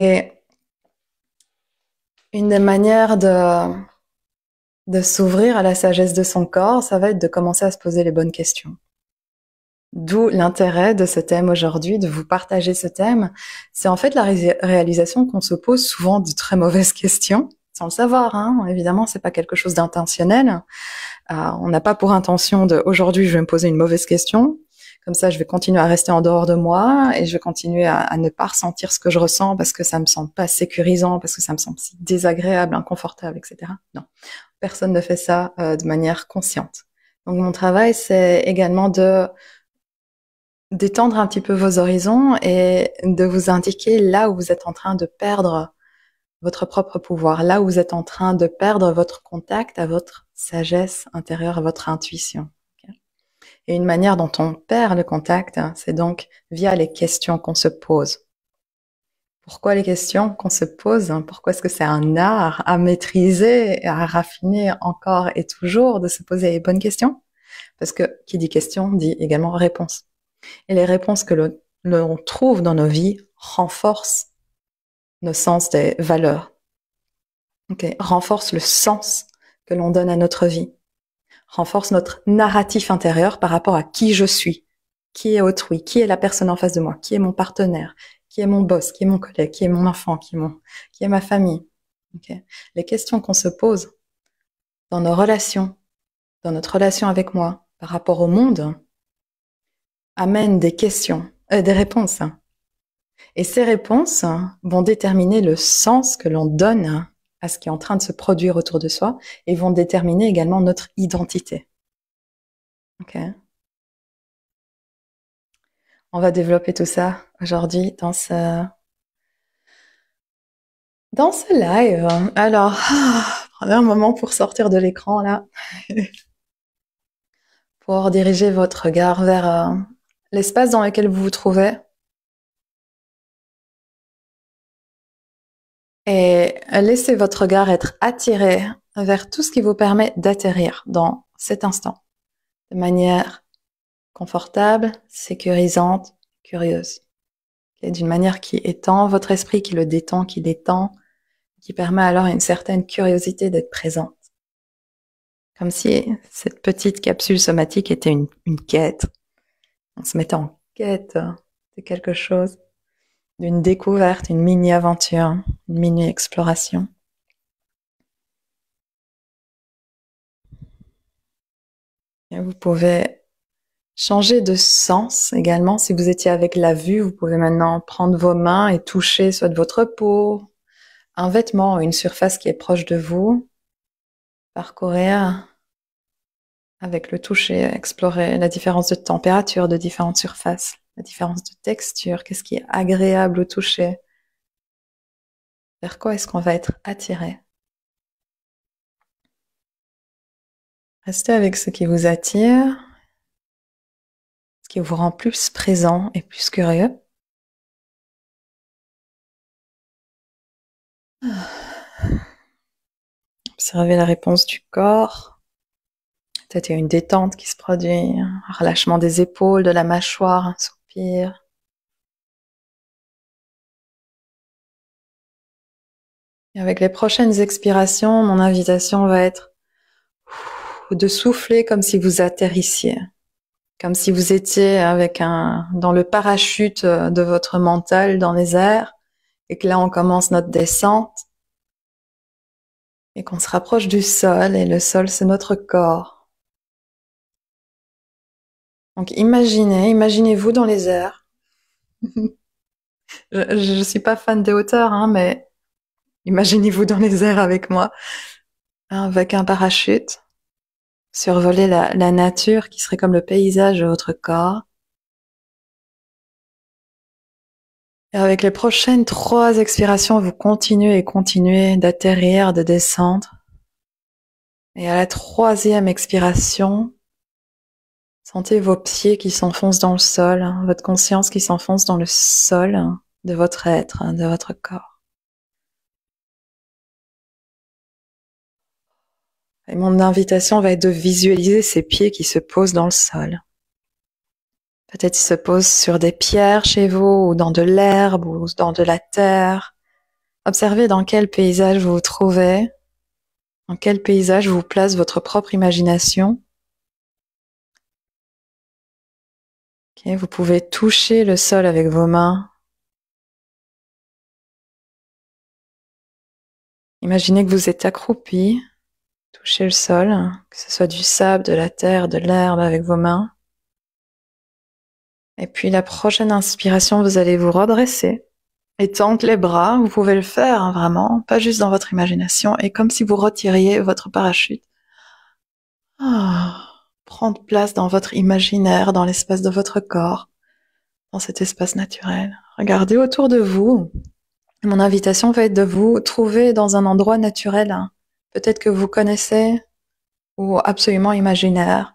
Et une des manières de, s'ouvrir à la sagesse de son corps, ça va être de commencer à se poser les bonnes questions. D'où l'intérêt de ce thème aujourd'hui, de vous partager ce thème. C'est en fait la réalisation qu'on se pose souvent de très mauvaises questions, sans le savoir. Hein. Évidemment, n'est pas quelque chose d'intentionnel. Euh, on n'a pas pour intention de aujourd'hui, je vais me poser une mauvaise question. Comme ça, je vais continuer à rester en dehors de moi et je vais continuer à, ne pas ressentir ce que je ressens parce que ça me semble pas sécurisant, parce que ça me semble si désagréable, inconfortable, etc. Non, personne ne fait ça euh, de manière consciente. Donc mon travail, c'est également de d'étendre un petit peu vos horizons et de vous indiquer là où vous êtes en train de perdre votre propre pouvoir, là où vous êtes en train de perdre votre contact à votre sagesse intérieure, à votre intuition. Et une manière dont on perd le contact, hein, c'est donc via les questions qu'on se pose. Pourquoi les questions qu'on se pose hein? Pourquoi est-ce que c'est un art à maîtriser, à raffiner encore et toujours de se poser les bonnes questions Parce que qui dit question dit également réponse. Et les réponses que l'on trouve dans nos vies renforcent nos sens des valeurs, renforcent le sens que l'on donne à notre vie renforce notre narratif intérieur par rapport à qui je suis, qui est autrui, qui est la personne en face de moi, qui est mon partenaire, qui est mon boss, qui est mon collègue, qui est mon enfant, qui est, ma famille. Les questions qu'on se pose dans nos relations, dans notre relation avec moi, par rapport au monde, amènent des questions, euh, des réponses. Et ces réponses vont déterminer le sens que l'on donne à ce qui est en train de se produire autour de soi et vont déterminer également notre identité. On va développer tout ça aujourd'hui dans ce dans ce live. Alors, ah, prenez un moment pour sortir de l'écran là, pour diriger votre regard vers euh, l'espace dans lequel vous vous trouvez. et laissez votre regard être attiré vers tout ce qui vous permet d'atterrir dans cet instant de manière confortable, sécurisante, curieuse. d'une manière qui étend votre esprit, qui le détend, qui détend, qui permet alors une certaine curiosité d'être présente. Comme si cette petite capsule somatique était une, une quête. On se mettait en quête de quelque chose d'une découverte, une mini-aventure, une mini-exploration. Vous pouvez changer de sens également. Si vous étiez avec la vue, vous pouvez maintenant prendre vos mains et toucher soit votre peau, un vêtement, ou une surface qui est proche de vous, parcourir avec le toucher, explorer la différence de température de différentes surfaces la différence de texture, qu'est-ce qui est agréable au toucher, vers quoi est-ce qu'on va être attiré. Restez avec ce qui vous attire, ce qui vous rend plus présent et plus curieux. Observez la réponse du corps. Peut-être y a une détente qui se produit, un relâchement des épaules, de la mâchoire, et avec les prochaines expirations, mon invitation va être de souffler comme si vous atterrissiez, comme si vous étiez avec un, dans le parachute euh, de votre mental dans les airs et que là on commence notre descente et qu'on se rapproche du sol et le sol c'est notre corps. Donc imaginez, imaginez-vous dans les airs. je ne suis pas fan des hauteurs, hein, mais imaginez-vous dans les airs avec moi, hein, avec un parachute, survoler la, la nature qui serait comme le paysage de votre corps. Et avec les prochaines trois expirations, vous continuez et continuez d'atterrir, de descendre. Et à la troisième expiration, Sentez vos pieds qui s'enfoncent dans le sol, hein, votre conscience qui s'enfonce dans le sol hein, de votre être, hein, de votre corps. Et mon invitation va être de visualiser ces pieds qui se posent dans le sol. Peut-être ils se posent sur des pierres chez vous, ou dans de l'herbe, ou dans de la terre. Observez dans quel paysage vous vous trouvez, dans quel paysage vous place votre propre imagination vous pouvez toucher le sol avec vos mains. Imaginez que vous êtes accroupi, touchez le sol, que ce soit du sable, de la terre, de l'herbe avec vos mains. Et puis la prochaine inspiration, vous allez vous redresser, étendre les bras, vous pouvez le faire hein, vraiment, pas juste dans votre imagination, et comme si vous retiriez votre parachute. Ah prendre place dans votre imaginaire, dans l'espace de votre corps, dans cet espace naturel. Regardez autour de vous. Mon invitation va être de vous trouver dans un endroit naturel, hein, peut-être que vous connaissez ou absolument imaginaire.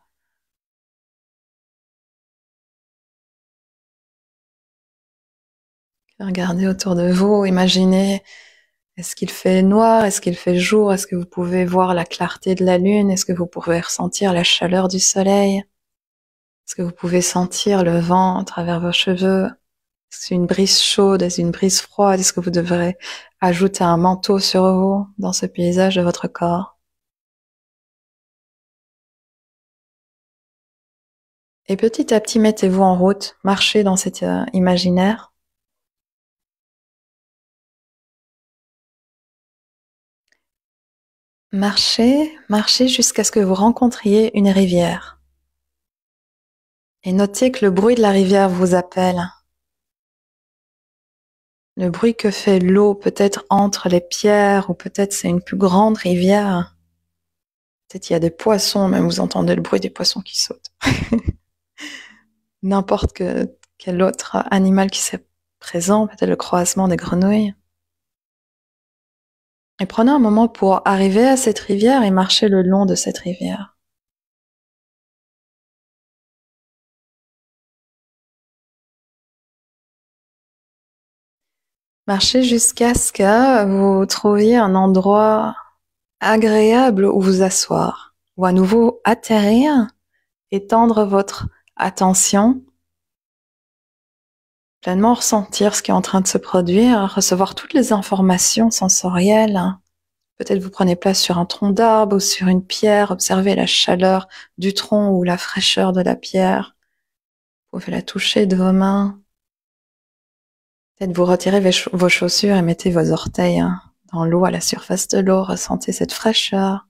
Regardez autour de vous, imaginez est-ce qu'il fait noir Est-ce qu'il fait jour Est-ce que vous pouvez voir la clarté de la lune Est-ce que vous pouvez ressentir la chaleur du soleil Est-ce que vous pouvez sentir le vent à travers vos cheveux Est-ce une brise chaude Est-ce une brise froide Est-ce que vous devrez ajouter un manteau sur vous dans ce paysage de votre corps Et petit à petit, mettez-vous en route, marchez dans cet euh, imaginaire Marchez, marchez jusqu'à ce que vous rencontriez une rivière. Et notez que le bruit de la rivière vous appelle. Le bruit que fait l'eau peut-être entre les pierres ou peut-être c'est une plus grande rivière. Peut-être il y a des poissons, même vous entendez le bruit des poissons qui sautent. N'importe quel autre animal qui s'est présent, peut-être le croisement des grenouilles prenez un moment pour arriver à cette rivière et marcher le long de cette rivière. Marchez jusqu'à ce que vous trouviez un endroit agréable où vous asseoir, ou à nouveau atterrir, étendre votre attention pleinement ressentir ce qui est en train de se produire, recevoir toutes les informations sensorielles. Hein. Peut-être vous prenez place sur un tronc d'arbre ou sur une pierre, observez la chaleur du tronc ou la fraîcheur de la pierre. Vous pouvez la toucher de vos mains. Peut-être vous retirez vos chaussures et mettez vos orteils hein, dans l'eau, à la surface de l'eau, ressentez cette fraîcheur.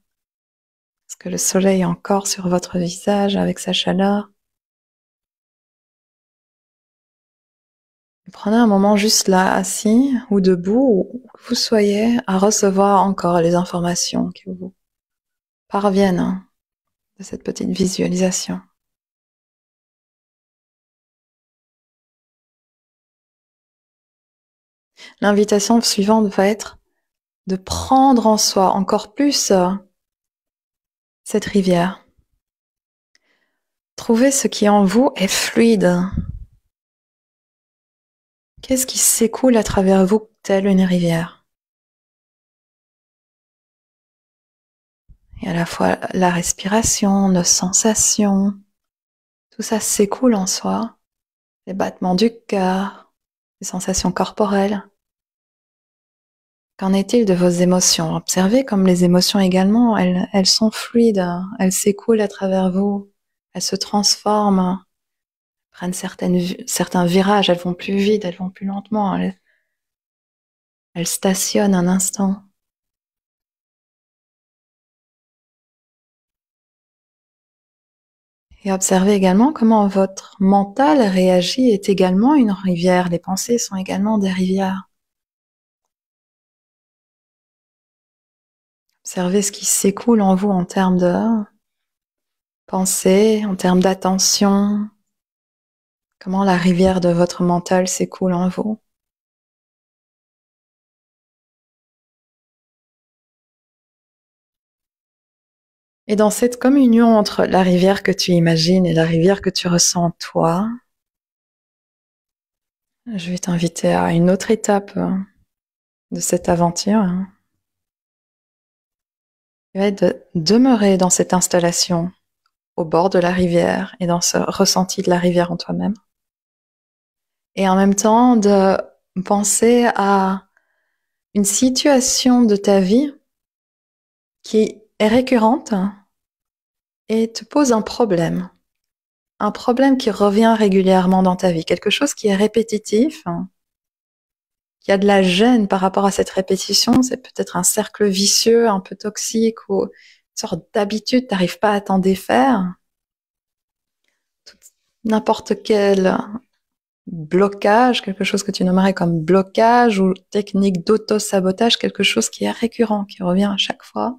Est-ce que le soleil est encore sur votre visage avec sa chaleur Prenez un moment juste là, assis ou debout, où vous soyez, à recevoir encore les informations qui vous parviennent hein, de cette petite visualisation. L'invitation suivante va être de prendre en soi encore plus euh, cette rivière. Trouvez ce qui en vous est fluide, Qu'est-ce qui s'écoule à travers vous telle une rivière Et à la fois la respiration, nos sensations, tout ça s'écoule en soi, les battements du cœur, les sensations corporelles. Qu'en est-il de vos émotions Observez comme les émotions également, elles, elles sont fluides, elles s'écoulent à travers vous, elles se transforment prennent certains virages, elles vont plus vite, elles vont plus lentement, hein. elles, elles stationnent un instant. Et observez également comment votre mental réagit est également une rivière, les pensées sont également des rivières. Observez ce qui s'écoule en vous en termes de pensée, en termes d'attention, Comment la rivière de votre mental s'écoule en vous. Et dans cette communion entre la rivière que tu imagines et la rivière que tu ressens toi, je vais t'inviter à une autre étape hein, de cette aventure. Il va être de demeurer dans cette installation au bord de la rivière et dans ce ressenti de la rivière en toi-même et en même temps de penser à une situation de ta vie qui est récurrente et te pose un problème. Un problème qui revient régulièrement dans ta vie, quelque chose qui est répétitif, qui a de la gêne par rapport à cette répétition, c'est peut-être un cercle vicieux, un peu toxique ou une sorte d'habitude, tu n'arrives pas à t'en défaire. N'importe quelle blocage, quelque chose que tu nommerais comme blocage ou technique d'auto-sabotage, quelque chose qui est récurrent, qui revient à chaque fois,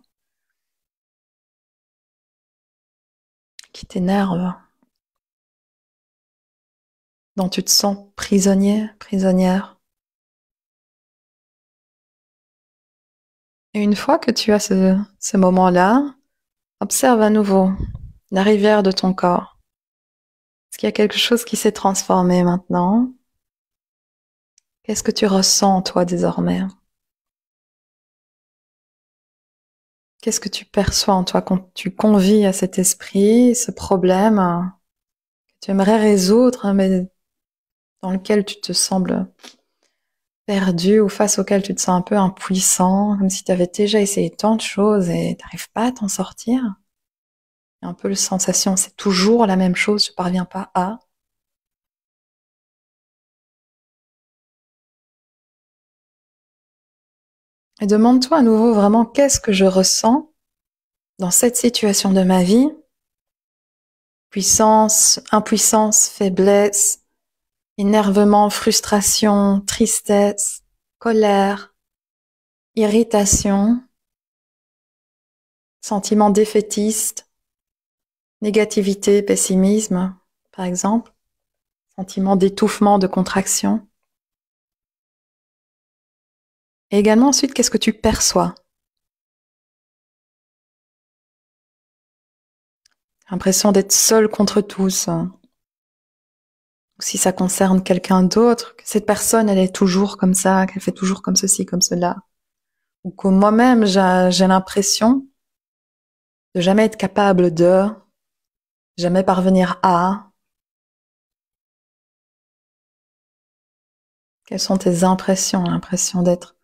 qui t'énerve, dont tu te sens prisonnier, prisonnière. Et une fois que tu as ce, ce moment-là, observe à nouveau la rivière de ton corps. Est-ce qu'il y a quelque chose qui s'est transformé maintenant Qu'est-ce que tu ressens toi désormais Qu'est-ce que tu perçois en toi quand tu convies à cet esprit, ce problème que tu aimerais résoudre, hein, mais dans lequel tu te sembles perdu ou face auquel tu te sens un peu impuissant, comme si tu avais déjà essayé tant de choses et tu n'arrives pas à t'en sortir un peu la sensation, c'est toujours la même chose, je ne parviens pas à. Et demande-toi à nouveau vraiment qu'est-ce que je ressens dans cette situation de ma vie. Puissance, impuissance, faiblesse, énervement, frustration, tristesse, colère, irritation, sentiment défaitiste, Négativité, pessimisme, par exemple. Sentiment d'étouffement, de contraction. Et également ensuite, qu'est-ce que tu perçois L'impression d'être seul contre tous. Ou si ça concerne quelqu'un d'autre, que cette personne, elle est toujours comme ça, qu'elle fait toujours comme ceci, comme cela. Ou que moi-même, j'ai l'impression de jamais être capable de, jamais parvenir à Quelles sont tes impressions L'impression d'être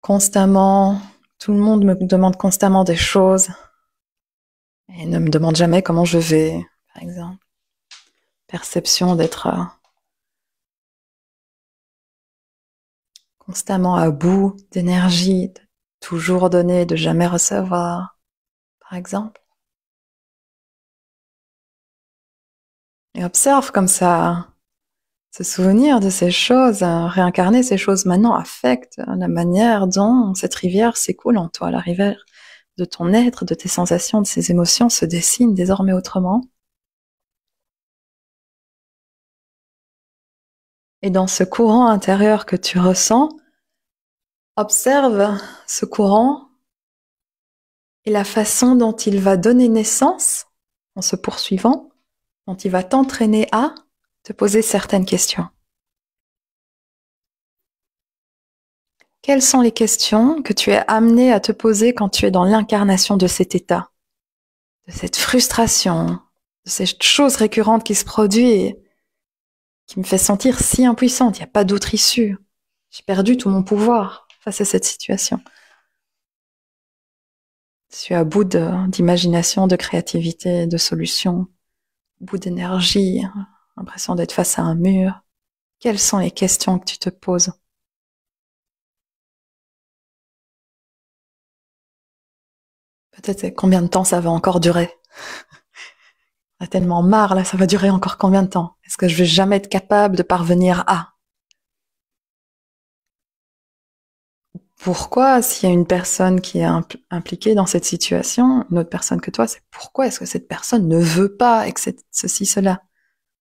constamment... Tout le monde me demande constamment des choses et ne me demande jamais comment je vais, par exemple. Perception d'être euh, constamment à bout d'énergie, de toujours donner, de jamais recevoir, par exemple. Et observe comme ça, ce souvenir de ces choses, euh, réincarner ces choses maintenant affecte euh, la manière dont cette rivière s'écoule en toi, la rivière de ton être, de tes sensations, de ces émotions se dessine désormais autrement. Et dans ce courant intérieur que tu ressens, observe ce courant et la façon dont il va donner naissance en se poursuivant dont il va t'entraîner à te poser certaines questions. Quelles sont les questions que tu es amené à te poser quand tu es dans l'incarnation de cet état, de cette frustration, de cette chose récurrente qui se produit, qui me fait sentir si impuissante, il n'y a pas d'autre issue. J'ai perdu tout mon pouvoir face à cette situation. Je suis à bout d'imagination, de, de créativité, de solutions bout d'énergie, l'impression d'être face à un mur Quelles sont les questions que tu te poses Peut-être combien de temps ça va encore durer On a tellement marre là, ça va durer encore combien de temps Est-ce que je vais jamais être capable de parvenir à pourquoi, s'il y a une personne qui est impliquée dans cette situation, une autre personne que toi, c'est pourquoi est-ce que cette personne ne veut pas et que ceci, cela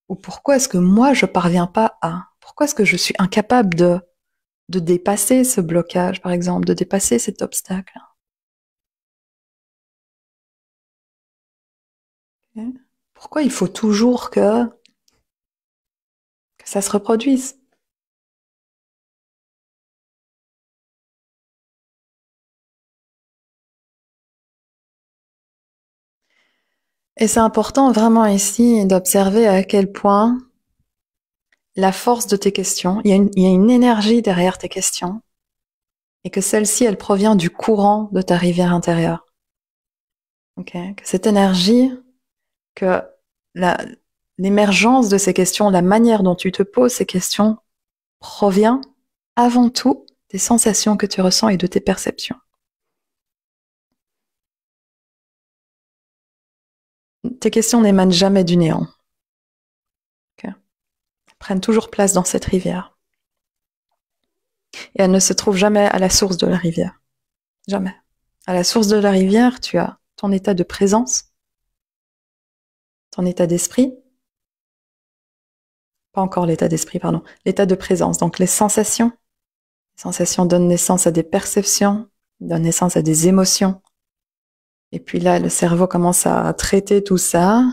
Ou pourquoi est-ce que moi, je parviens pas à Pourquoi est-ce que je suis incapable de, de dépasser ce blocage, par exemple, de dépasser cet obstacle Pourquoi il faut toujours que ça se reproduise Et c'est important vraiment ici d'observer à quel point la force de tes questions, il y, a une, énergie derrière tes questions, et que celle-ci, elle provient du courant de ta rivière intérieure. que cette énergie, que l'émergence de ces questions, la manière dont tu te poses ces questions, provient avant tout des sensations que tu ressens et de tes perceptions. Tes questions n'émanent jamais du néant. Elles prennent toujours place dans cette rivière. Et elles ne se trouvent jamais à la source de la rivière. Jamais. À la source de la rivière, tu as ton état de présence, ton état d'esprit, pas encore l'état d'esprit, pardon, l'état de présence, donc les sensations. Les sensations donnent naissance à des perceptions, donnent naissance à des émotions, et puis là, le cerveau commence à traiter tout ça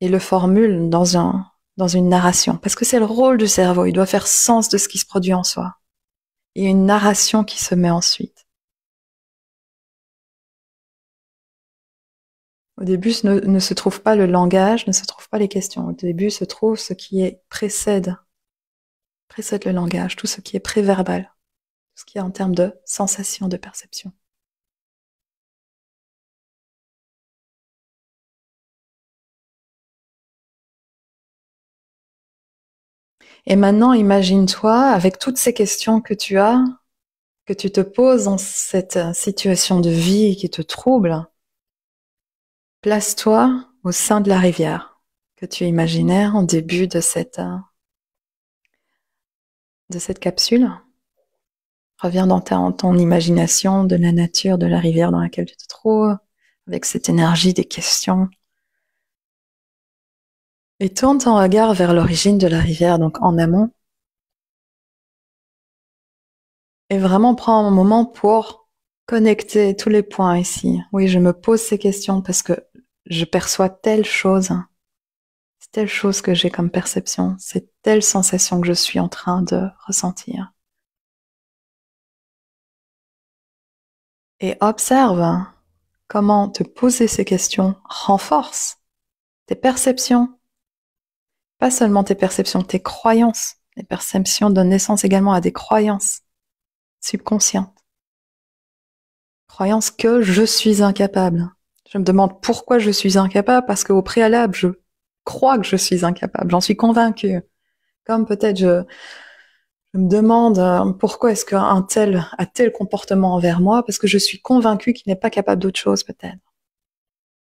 et le formule dans une narration. Parce que c'est le rôle du cerveau. Il doit faire sens de ce qui se produit en soi. Et une narration qui se met ensuite. Au début ne, ne se trouve pas le langage, ne se trouve pas les questions. Au début se trouve ce qui précède, précède le langage, tout ce qui est préverbal, tout ce qui est en termes de sensation, de perception. Et maintenant, imagine-toi avec toutes ces questions que tu as, que tu te poses dans cette euh, situation de vie qui te trouble. Place-toi au sein de la rivière que tu imaginais en début de cette, euh, de cette capsule. Reviens dans ta, ton imagination de la nature de la rivière dans laquelle tu te trouves, avec cette énergie des questions. Et tourne ton regard vers l'origine de la rivière, donc en amont. Et vraiment prends un moment pour connecter tous les points ici. Oui, je me pose ces questions parce que je perçois telle chose. C'est telle chose que j'ai comme perception. C'est telle sensation que je suis en train de ressentir. Et observe comment te poser ces questions renforce tes perceptions pas seulement tes perceptions, tes croyances. Les perceptions donnent naissance également à des croyances subconscientes. Croyances que je suis incapable. Je me demande pourquoi je suis incapable, parce qu'au préalable, je crois que je suis incapable, j'en suis convaincue. Comme peut-être je, me demande euh, pourquoi est-ce qu'un tel a tel comportement envers moi, parce que je suis convaincue qu'il n'est pas capable d'autre chose peut-être.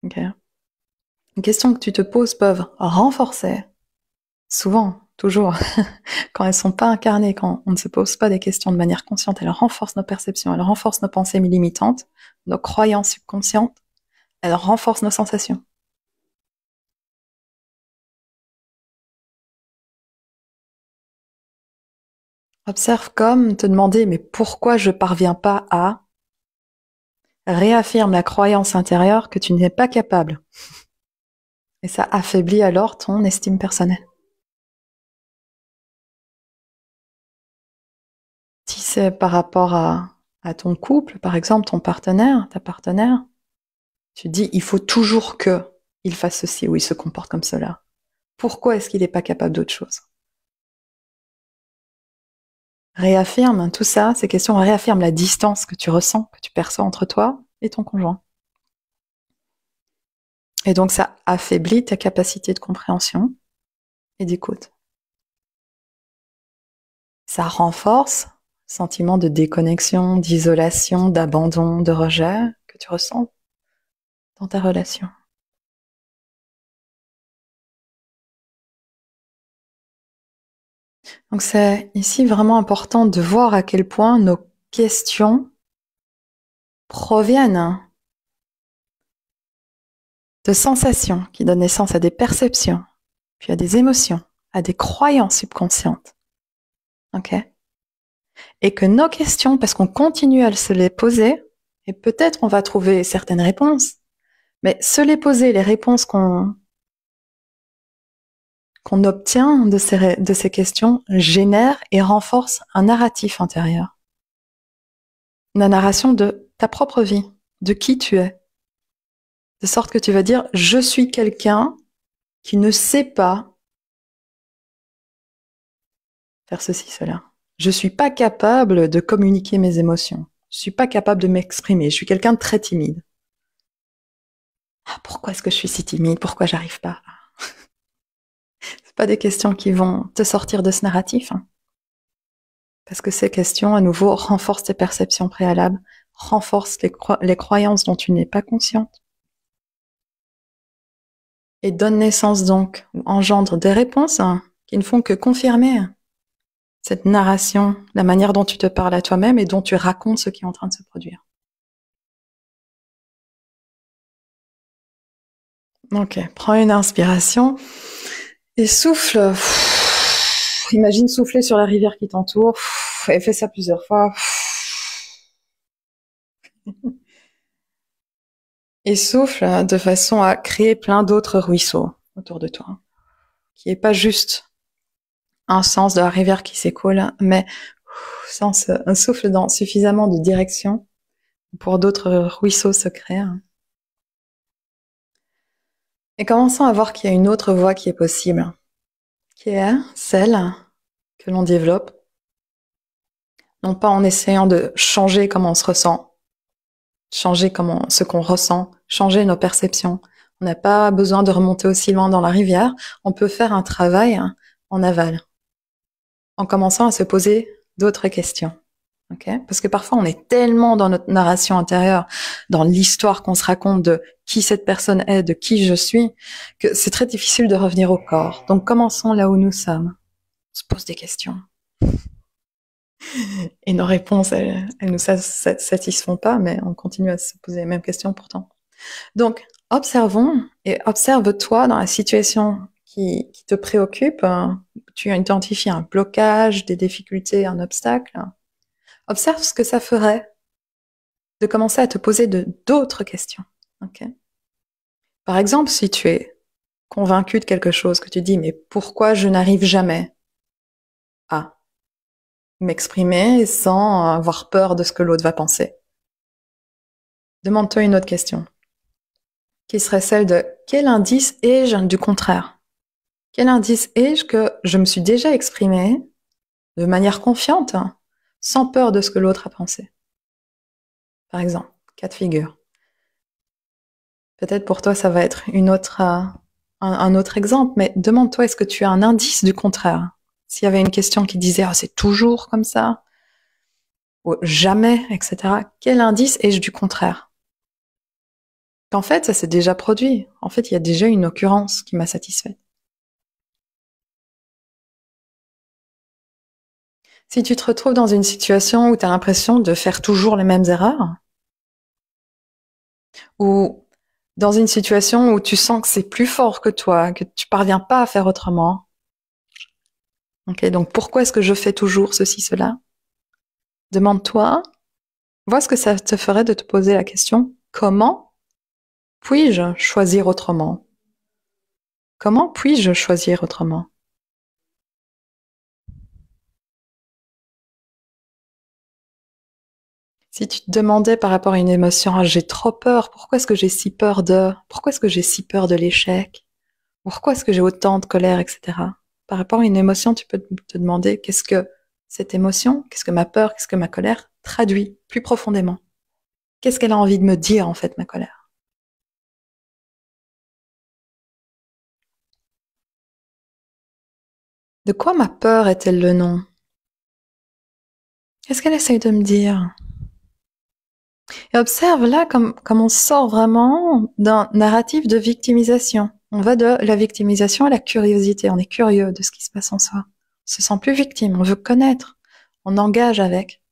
Les questions que tu te poses peuvent renforcer souvent, toujours, quand elles sont pas incarnées, quand on ne se pose pas des questions de manière consciente, elles renforcent nos perceptions, elles renforcent nos pensées limitantes, nos croyances subconscientes, elles renforcent nos sensations. Observe comme te demander mais pourquoi je parviens pas à réaffirme la croyance intérieure que tu n'es pas capable. Et ça affaiblit alors ton estime personnelle. par rapport à, ton couple, par exemple, ton partenaire, ta partenaire, tu dis il faut toujours que il fasse ceci ou il se comporte comme cela. Pourquoi est-ce qu'il n'est pas capable d'autre chose Réaffirme hein, tout ça, ces questions réaffirment la distance que tu ressens, que tu perçois entre toi et ton conjoint. Et donc ça affaiblit ta capacité de compréhension et d'écoute. Ça renforce sentiment de déconnexion, d'isolation, d'abandon, de rejet que tu ressens dans ta relation. Donc c'est ici vraiment important de voir à quel point nos questions proviennent de sensations qui donnent naissance à des perceptions, puis à des émotions, à des croyances subconscientes. Ok et que nos questions, parce qu'on continue à se les poser, et peut-être on va trouver certaines réponses, mais se les poser, les réponses qu'on qu'on obtient de ces, questions génèrent et renforce un narratif intérieur. La narration de ta propre vie, de qui tu es. De sorte que tu vas dire, je suis quelqu'un qui ne sait pas faire ceci, cela je suis pas capable de communiquer mes émotions. Je suis pas capable de m'exprimer. Je suis quelqu'un de très timide. Ah, pourquoi est-ce que je suis si timide Pourquoi j'arrive pas sont pas des questions qui vont te sortir de ce narratif. Hein. Parce que ces questions, à nouveau, renforcent tes perceptions préalables, renforcent les, croyances dont tu n'es pas consciente. Et donnent naissance donc, ou engendrent des réponses hein, qui ne font que confirmer cette narration, la manière dont tu te parles à toi-même et dont tu racontes ce qui est en train de se produire. Ok, prends une inspiration et souffle. Imagine souffler sur la rivière qui t'entoure et fais ça plusieurs fois. Et souffle de façon à créer plein d'autres ruisseaux autour de toi, qui n'est pas juste un sens de la rivière qui s'écoule, mais un souffle dans suffisamment de direction pour d'autres ruisseaux se créer. Et commençons à voir qu'il y a une autre voie qui est possible, qui est celle que l'on développe, non pas en essayant de changer comment on se ressent, changer comment ce qu'on ressent, changer nos perceptions. On n'a pas besoin de remonter aussi loin dans la rivière, on peut faire un travail en aval en commençant à se poser d'autres questions. Parce que parfois, on est tellement dans notre narration intérieure, dans l'histoire qu'on se raconte de qui cette personne est, de qui je suis, que c'est très difficile de revenir au corps. Donc, commençons là où nous sommes. On se pose des questions. Et nos réponses, elles, ne nous satisfont pas, mais on continue à se poser les mêmes questions pourtant. Donc, observons et observe-toi dans la situation qui, te préoccupe, hein. tu identifies un blocage, des difficultés, un obstacle, observe ce que ça ferait de commencer à te poser d'autres questions. Par exemple, si tu es convaincu de quelque chose, que tu dis mais pourquoi je n'arrive jamais à m'exprimer sans avoir peur de ce que l'autre va penser Demande-toi une autre question, qui serait celle de quel indice ai-je du contraire quel indice ai-je que je me suis déjà exprimée de manière confiante, hein, sans peur de ce que l'autre a pensé Par exemple, cas de figure. Peut-être pour toi, ça va être une autre, euh, un, autre exemple, mais demande-toi est-ce que tu as un indice du contraire S'il y avait une question qui disait ah, c'est toujours comme ça, ou jamais, etc., quel indice ai-je du contraire Qu'en fait, ça s'est déjà produit. En fait, il y a déjà une occurrence qui m'a satisfaite. Si tu te retrouves dans une situation où tu as l'impression de faire toujours les mêmes erreurs, ou dans une situation où tu sens que c'est plus fort que toi, que tu parviens pas à faire autrement, ok, donc pourquoi est-ce que je fais toujours ceci, cela Demande-toi, vois ce que ça te ferait de te poser la question, comment puis-je choisir autrement Comment puis-je choisir autrement Si tu te demandais par rapport à une émotion, ah, j'ai trop peur, pourquoi est-ce que j'ai si peur de, pourquoi est-ce que j'ai si peur de l'échec, pourquoi est-ce que j'ai autant de colère, etc. Par rapport à une émotion, tu peux te demander qu'est-ce que cette émotion, qu'est-ce que ma peur, qu'est-ce que ma colère traduit plus profondément. Qu'est-ce qu'elle a envie de me dire en fait, ma colère De quoi ma peur est-elle le nom Qu'est-ce qu'elle essaye de me dire et observe là comme, on sort vraiment d'un narratif de victimisation. On va de la victimisation à la curiosité. On est curieux de ce qui se passe en soi. On se sent plus victime. On veut connaître. On engage avec.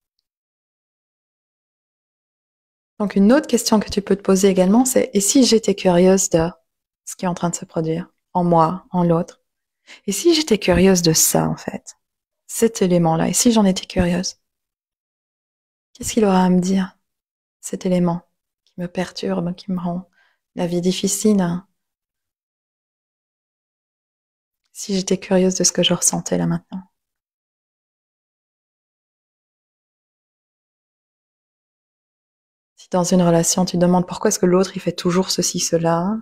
Donc une autre question que tu peux te poser également, c'est et si j'étais curieuse de ce qui est en train de se produire en moi, en l'autre Et si j'étais curieuse de ça en fait Cet élément-là, et si j'en étais curieuse Qu'est-ce qu'il aura à me dire cet élément qui me perturbe, qui me rend la vie difficile. Si j'étais curieuse de ce que je ressentais là maintenant. Si dans une relation tu demandes pourquoi est-ce que l'autre il fait toujours ceci, cela,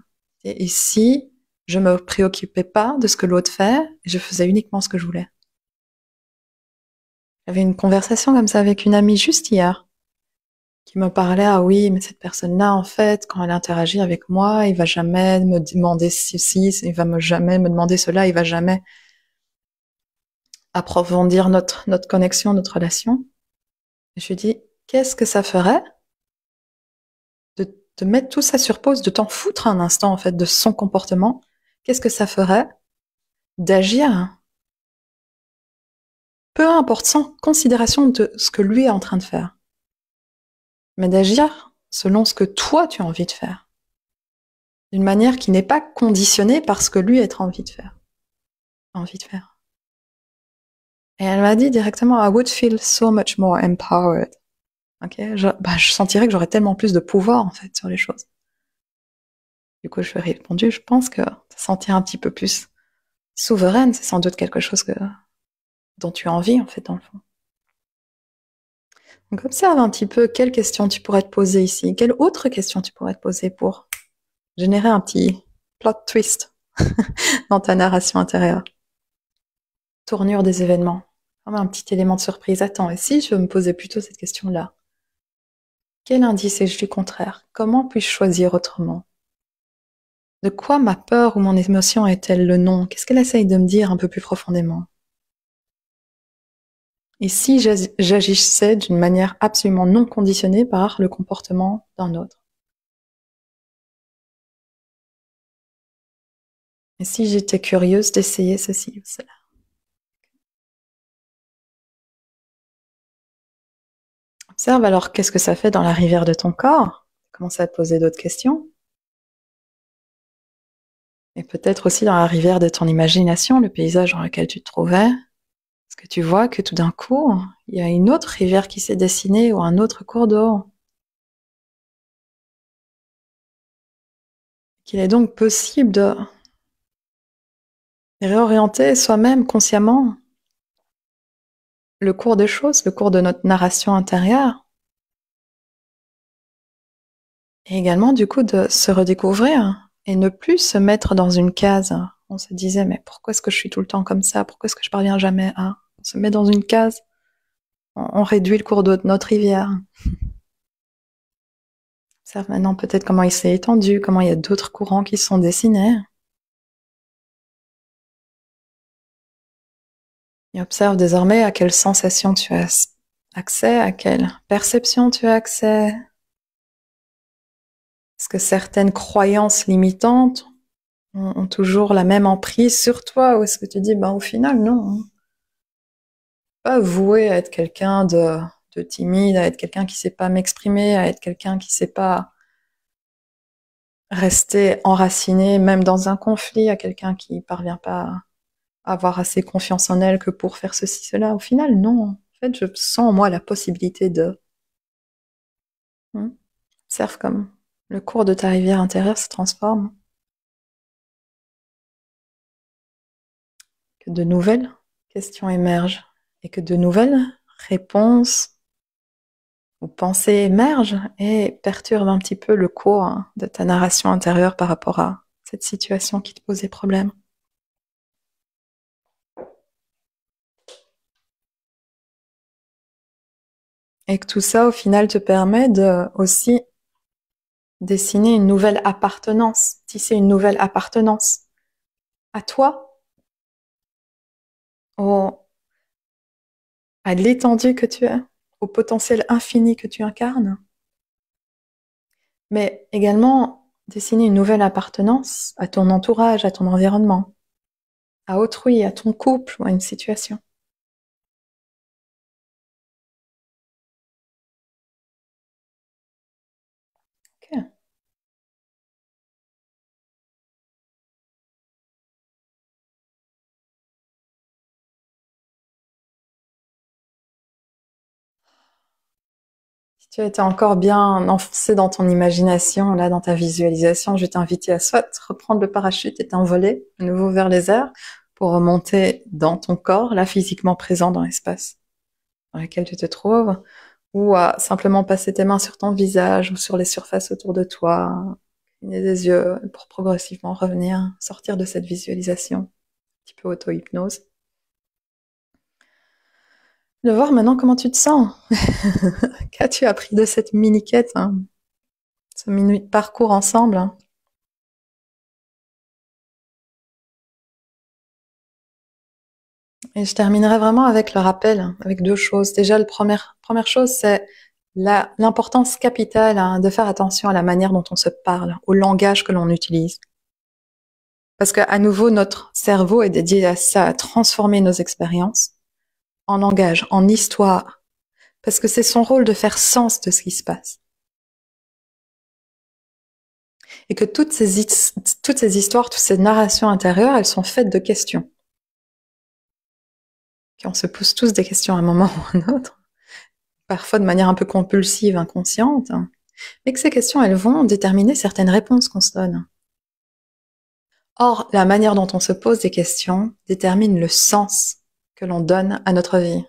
et, si je ne me préoccupais pas de ce que l'autre fait, je faisais uniquement ce que je voulais. J'avais une conversation comme ça avec une amie juste hier qui me parlait ah oui mais cette personne là en fait quand elle interagit avec moi il va jamais me demander ceci il va jamais me demander cela il va jamais approfondir notre notre connexion notre relation je lui dis qu'est-ce que ça ferait de, de mettre tout ça sur pause de t'en foutre un instant en fait de son comportement qu'est-ce que ça ferait d'agir peu importe sans considération de ce que lui est en train de faire mais d'agir selon ce que toi tu as envie de faire. D'une manière qui n'est pas conditionnée par ce que lui a envie de faire. Envie de faire. Et elle m'a dit directement, I would feel so much more empowered. je, bah, sentirais que j'aurais tellement plus de pouvoir en fait sur les choses. Du coup, je lui ai répondu, je pense que te sentir un petit peu plus souveraine, c'est sans doute quelque chose que, dont tu as envie en fait dans le fond. Donc observe un petit peu quelles questions tu pourrais te poser ici, quelles autres questions tu pourrais te poser pour générer un petit plot twist dans ta narration intérieure. Tournure des événements. Ah, un petit élément de surprise. Attends, et si je me posais plutôt cette question-là Quel indice ai-je du contraire Comment puis-je choisir autrement De quoi ma peur ou mon émotion est-elle le nom Qu'est-ce qu'elle essaye de me dire un peu plus profondément et si j'agissais d'une manière absolument non conditionnée par le comportement d'un autre Et si j'étais curieuse d'essayer ceci ou cela Observe alors qu'est-ce que ça fait dans la rivière de ton corps. Commence à te poser d'autres questions. Et peut-être aussi dans la rivière de ton imagination, le paysage dans lequel tu te trouvais, que tu vois que tout d'un coup, il y a une autre rivière qui s'est dessinée ou un autre cours d'eau. Qu'il est donc possible de réorienter soi-même consciemment le cours des choses, le cours de notre narration intérieure. Et également, du coup, de se redécouvrir et ne plus se mettre dans une case. On se disait, mais pourquoi est-ce que je suis tout le temps comme ça Pourquoi est-ce que je parviens jamais à se met dans une case, on, réduit le cours d'eau de notre rivière. Observe maintenant peut-être comment il s'est étendu, comment il y a d'autres courants qui sont dessinés. Et observe désormais à quelle sensation tu as accès, à quelle perception tu as accès. Est-ce que certaines croyances limitantes ont, toujours la même emprise sur toi ou est-ce que tu dis, ben, au final, non pas à être quelqu'un de, timide, à être quelqu'un qui sait pas m'exprimer, à être quelqu'un qui sait pas rester enraciné, même dans un conflit, à quelqu'un qui parvient pas à avoir assez confiance en elle que pour faire ceci, cela. Au final, non. En fait, je sens en moi la possibilité de. Hmm, serve comme le cours de ta rivière intérieure se transforme. Que de nouvelles questions émergent et que de nouvelles réponses ou pensées émergent et perturbent un petit peu le cours de ta narration intérieure par rapport à cette situation qui te pose des problèmes. Et que tout ça, au final, te permet de aussi dessiner une nouvelle appartenance, tisser une nouvelle appartenance à toi, au à l'étendue que tu as, au potentiel infini que tu incarnes, mais également dessiner une nouvelle appartenance à ton entourage, à ton environnement, à autrui, à ton couple ou à une situation. tu étais encore bien enfoncé dans ton imagination, là, dans ta visualisation, je t'inviter à soit reprendre le parachute et t'envoler à nouveau vers les airs pour remonter dans ton corps, là, physiquement présent dans l'espace dans lequel tu te trouves, ou à simplement passer tes mains sur ton visage ou sur les surfaces autour de toi, cligner des yeux pour progressivement revenir, sortir de cette visualisation, un petit peu auto-hypnose de voir maintenant comment tu te sens. Qu'as-tu appris de cette mini-quête, hein, ce mini-parcours ensemble hein? Et je terminerai vraiment avec le rappel, hein, avec deux choses. Déjà, la première, chose, c'est l'importance capitale de faire attention à la manière dont on se parle, au langage que l'on utilise. Parce qu'à nouveau, notre cerveau est dédié à ça, à transformer nos expériences en langage, en histoire, parce que c'est son rôle de faire sens de ce qui se passe. Et que toutes ces, histoires, toutes ces narrations intérieures, elles sont faites de questions. Qu'on se pose tous des questions à un moment ou à un autre, parfois de manière un peu compulsive, inconsciente, hein. mais que ces questions, elles vont déterminer certaines réponses qu'on se donne. Or, la manière dont on se pose des questions détermine le sens que l'on donne à notre vie.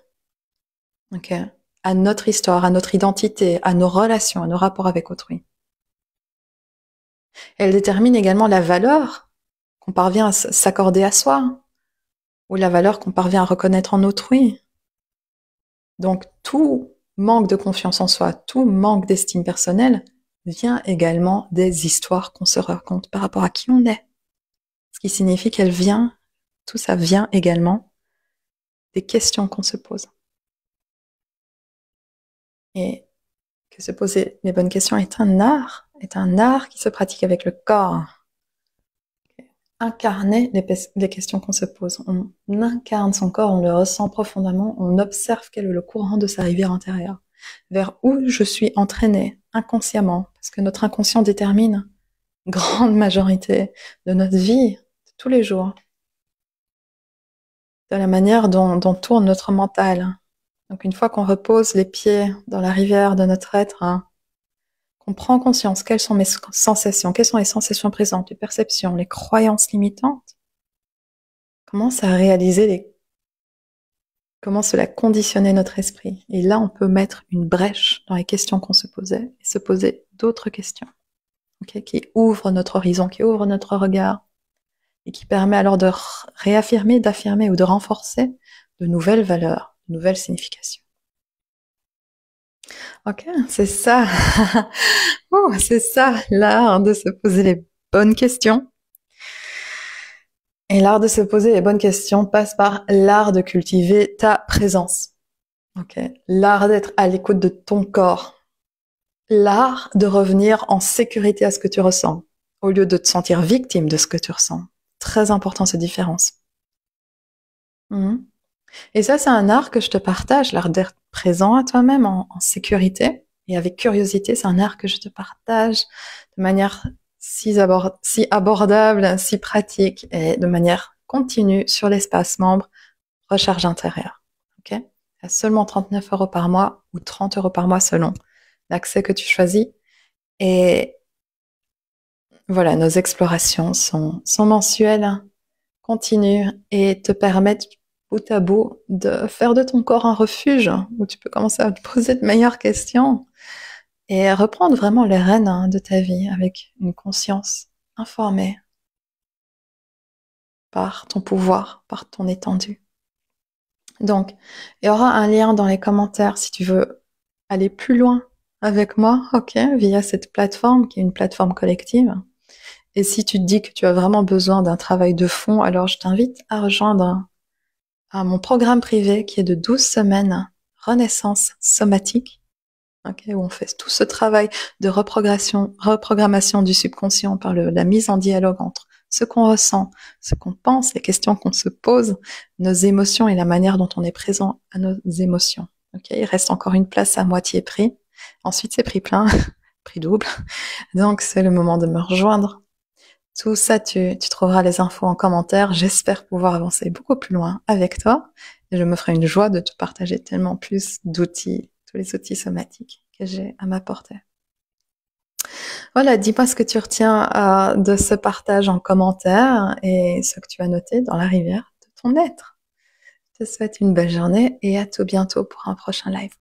À notre histoire, à notre identité, à nos relations, à nos rapports avec autrui. Elle détermine également la valeur qu'on parvient à s'accorder à soi, ou la valeur qu'on parvient à reconnaître en autrui. Donc tout manque de confiance en soi, tout manque d'estime personnelle vient également des histoires qu'on se raconte par rapport à qui on est. Ce qui signifie qu'elle vient, tout ça vient également des questions qu'on se pose. Et que se poser les bonnes questions est un art, est un art qui se pratique avec le corps. Incarner les, questions qu'on se pose. On incarne son corps, on le ressent profondément, on observe quel est le courant de sa rivière intérieure, vers où je suis entraîné inconsciemment, parce que notre inconscient détermine grande majorité de notre vie, de tous les jours de la manière dont, tourne notre mental. Donc une fois qu'on repose les pieds dans la rivière de notre être, hein, qu'on prend conscience quelles sont mes sensations, quelles sont les sensations présentes, les perceptions, les croyances limitantes, commence à réaliser les... comment cela conditionnait notre esprit. Et là, on peut mettre une brèche dans les questions qu'on se posait et se poser d'autres questions qui ouvrent notre horizon, qui ouvrent notre regard et qui permet alors de réaffirmer, d'affirmer ou de renforcer de nouvelles valeurs, de nouvelles significations. Ok, c'est ça. Oh, c'est ça l'art de se poser les bonnes questions. Et l'art de se poser les bonnes questions passe par l'art de cultiver ta présence. ok L'art d'être à l'écoute de ton corps. L'art de revenir en sécurité à ce que tu ressens, au lieu de te sentir victime de ce que tu ressens. Très important, ces différences. Mhm. Et ça, c'est un art que je te partage, l'art d'être présent à toi-même en, sécurité et avec curiosité. C'est un art que je te partage de manière si, abordable, si pratique et de manière continue sur l'espace membre recharge intérieure. Ok À seulement 39 euros par mois ou 30 euros par mois selon l'accès que tu choisis. Et voilà, nos explorations sont, mensuelles, hein. continuent et te permettent bout à bout de faire de ton corps un refuge où tu peux commencer à te poser de meilleures questions et reprendre vraiment les rênes hein, de ta vie avec une conscience informée par ton pouvoir, par ton étendue. Donc, il y aura un lien dans les commentaires si tu veux aller plus loin avec moi, ok, via cette plateforme qui est une plateforme collective. Et si tu te dis que tu as vraiment besoin d'un travail de fond, alors je t'invite à rejoindre à mon programme privé qui est de 12 semaines Renaissance somatique, où on fait tout ce travail de reprogrammation, du subconscient par la mise en dialogue entre ce qu'on ressent, ce qu'on pense, les questions qu'on se pose, nos émotions et la manière dont on est présent à nos émotions. il reste encore une place à moitié prix. Ensuite, c'est pris plein. prix double. Donc c'est le moment de me rejoindre. Tout ça, tu, trouveras les infos en commentaire. J'espère pouvoir avancer beaucoup plus loin avec toi. Et je me ferai une joie de te partager tellement plus d'outils, tous les outils somatiques que j'ai à ma portée. Voilà, dis-moi ce que tu retiens euh, de ce partage en commentaire et ce que tu as noté dans la rivière de ton être. Je te souhaite une belle journée et à tout bientôt pour un prochain live.